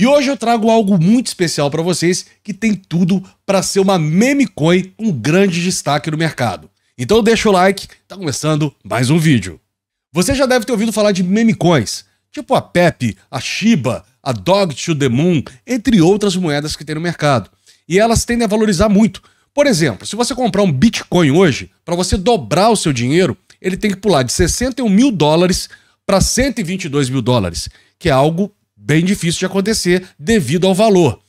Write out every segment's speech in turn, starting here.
E hoje eu trago algo muito especial para vocês que tem tudo para ser uma meme coin um grande destaque no mercado. Então deixa o like, tá começando mais um vídeo. Você já deve ter ouvido falar de meme coins, tipo a Pepe, a Shiba, a Dog to the Moon, entre outras moedas que tem no mercado. E elas tendem a valorizar muito. Por exemplo, se você comprar um Bitcoin hoje, para você dobrar o seu dinheiro, ele tem que pular de 61 mil dólares para 122 mil dólares, que é algo bem difícil de acontecer devido ao valor.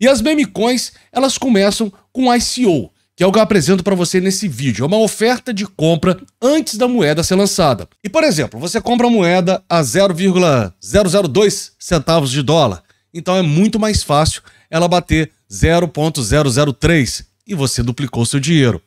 E as meme coins, elas começam com ICO, que é o que eu apresento para você nesse vídeo. É uma oferta de compra antes da moeda ser lançada. E, por exemplo, você compra a moeda a 0,002 centavos de dólar. Então é muito mais fácil ela bater 0,003 e você duplicou seu dinheiro.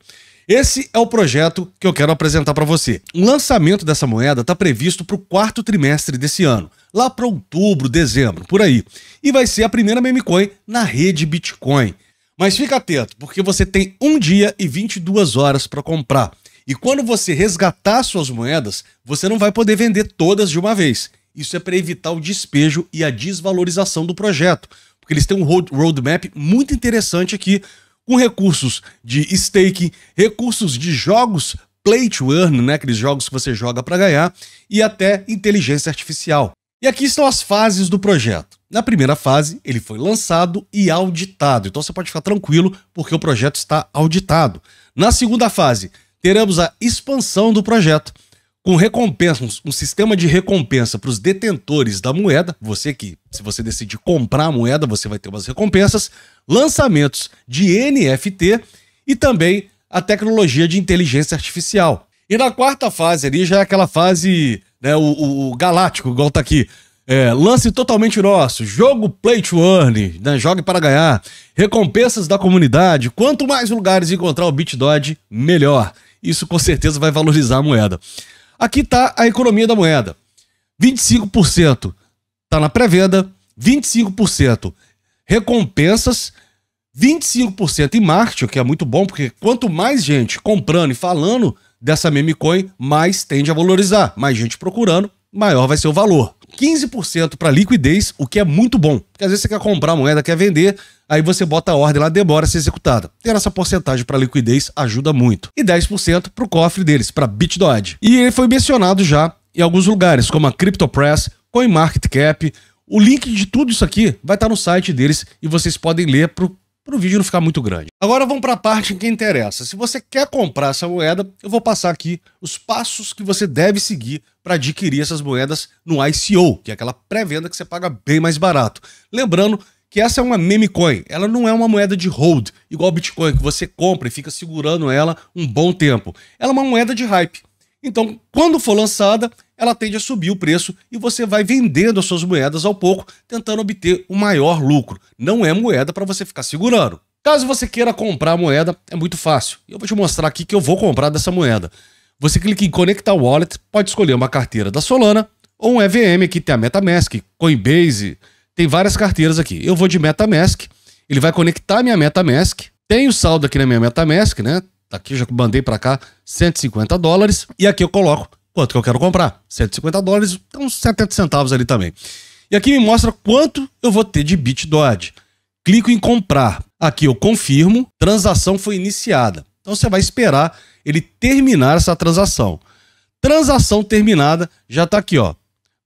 Esse é o projeto que eu quero apresentar para você. O lançamento dessa moeda está previsto para o quarto trimestre desse ano, lá para outubro, dezembro, por aí. E vai ser a primeira memecoin na rede Bitcoin. Mas fica atento, porque você tem um dia e 22 horas para comprar. E quando você resgatar suas moedas, você não vai poder vender todas de uma vez. Isso é para evitar o despejo e a desvalorização do projeto, porque eles têm um roadmap muito interessante aqui com recursos de stake, recursos de jogos play to earn, né, aqueles jogos que você joga para ganhar, e até inteligência artificial. E aqui estão as fases do projeto. Na primeira fase, ele foi lançado e auditado, então você pode ficar tranquilo porque o projeto está auditado. Na segunda fase, teremos a expansão do projeto com recompensas, um sistema de recompensa para os detentores da moeda, você que, se você decidir comprar a moeda, você vai ter umas recompensas, lançamentos de NFT e também a tecnologia de inteligência artificial. E na quarta fase ali já é aquela fase, né, o, o, galáctico, igual tá aqui. É, lance totalmente nosso, jogo play to earn, né, jogue para ganhar, recompensas da comunidade, quanto mais lugares encontrar o BitDodge, melhor. Isso com certeza vai valorizar a moeda. Aqui está a economia da moeda. 25% está na pré-venda, 25% recompensas, 25% em marketing, que é muito bom, porque quanto mais gente comprando e falando dessa meme coin, mais tende a valorizar. Mais gente procurando, maior vai ser o valor. 15% para liquidez, o que é muito bom. Porque às vezes você quer comprar moeda, quer vender, aí você bota a ordem lá, demora a ser executada. Ter essa porcentagem para liquidez ajuda muito. E 10% para o cofre deles, para BitDodge. E ele foi mencionado já em alguns lugares, como a CryptoPress, CoinMarketCap. O link de tudo isso aqui vai estar no site deles e vocês podem ler para para o vídeo não ficar muito grande. Agora vamos para a parte que interessa. Se você quer comprar essa moeda, eu vou passar aqui os passos que você deve seguir para adquirir essas moedas no ICO, que é aquela pré-venda que você paga bem mais barato. Lembrando que essa é uma meme coin, ela não é uma moeda de hold, igual Bitcoin, que você compra e fica segurando ela um bom tempo. Ela é uma moeda de hype. Então, quando for lançada, ela tende a subir o preço e você vai vendendo as suas moedas ao pouco, tentando obter o maior lucro. Não é moeda para você ficar segurando. Caso você queira comprar a moeda, é muito fácil. Eu vou te mostrar aqui que eu vou comprar dessa moeda. Você clica em conectar wallet, pode escolher uma carteira da Solana ou um EVM, aqui tem a MetaMask, Coinbase, tem várias carteiras aqui. Eu vou de MetaMask, ele vai conectar minha MetaMask, tem o saldo aqui na minha MetaMask, né? Tá aqui já mandei para cá 150 dólares e aqui eu coloco quanto que eu quero comprar. 150 dólares, tá então 70 centavos ali também. E aqui me mostra quanto eu vou ter de bit Clico em comprar. Aqui eu confirmo, transação foi iniciada. Então você vai esperar ele terminar essa transação. Transação terminada, já está aqui, ó.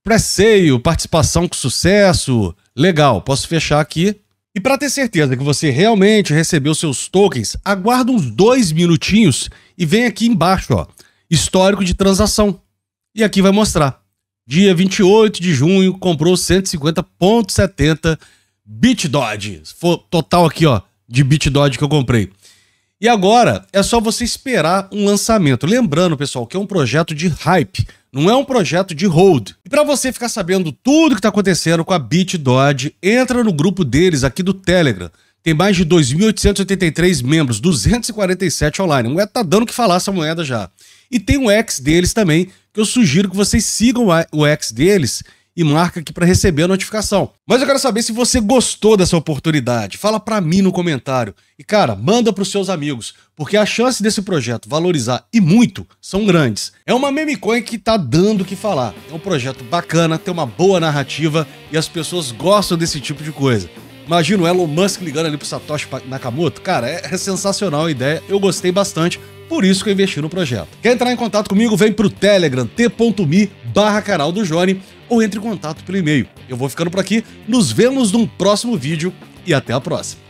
Preceio, participação com sucesso. Legal, posso fechar aqui. E para ter certeza que você realmente recebeu seus tokens, aguarda uns dois minutinhos e vem aqui embaixo, ó histórico de transação. E aqui vai mostrar. Dia 28 de junho, comprou 150.70 BitDodge. Total aqui, ó, de BitDodge que eu comprei. E agora é só você esperar um lançamento. Lembrando, pessoal, que é um projeto de hype, não é um projeto de hold. E para você ficar sabendo tudo que está acontecendo com a BitDodge, entra no grupo deles aqui do Telegram. Tem mais de 2.883 membros, 247 online. A moeda tá dando o que falar essa moeda já. E tem o ex deles também, que eu sugiro que vocês sigam o ex deles e marca aqui para receber a notificação. Mas eu quero saber se você gostou dessa oportunidade. Fala para mim no comentário. E cara, manda para os seus amigos, porque as chances desse projeto valorizar e muito são grandes. É uma meme coin que tá dando o que falar. É um projeto bacana, tem uma boa narrativa e as pessoas gostam desse tipo de coisa. Imagina o Elon Musk ligando ali pro Satoshi Nakamoto. Cara, é, é sensacional a ideia. Eu gostei bastante. Por isso que eu investi no projeto. Quer entrar em contato comigo? Vem pro Telegram, t.me barra canal do ou entre em contato pelo e-mail. Eu vou ficando por aqui, nos vemos num próximo vídeo e até a próxima.